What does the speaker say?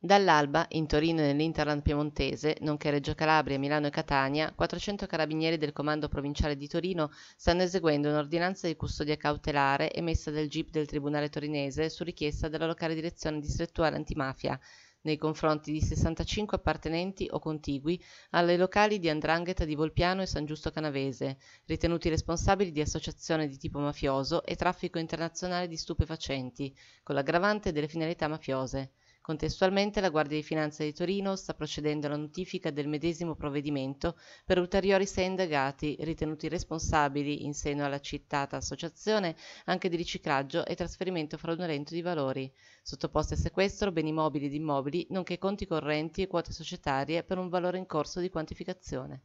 Dall'alba, in Torino e nell'Interland piemontese, nonché Reggio Calabria, Milano e Catania, 400 carabinieri del Comando Provinciale di Torino stanno eseguendo un'ordinanza di custodia cautelare emessa dal GIP del Tribunale torinese su richiesta della locale direzione distrettuale antimafia nei confronti di 65 appartenenti o contigui alle locali di Andrangheta di Volpiano e San Giusto Canavese, ritenuti responsabili di associazione di tipo mafioso e traffico internazionale di stupefacenti, con l'aggravante delle finalità mafiose. Contestualmente la Guardia di Finanza di Torino sta procedendo alla notifica del medesimo provvedimento per ulteriori sei indagati ritenuti responsabili in seno alla citata associazione anche di riciclaggio e trasferimento fraudolento di valori, sottoposti a sequestro beni mobili ed immobili, nonché conti correnti e quote societarie per un valore in corso di quantificazione.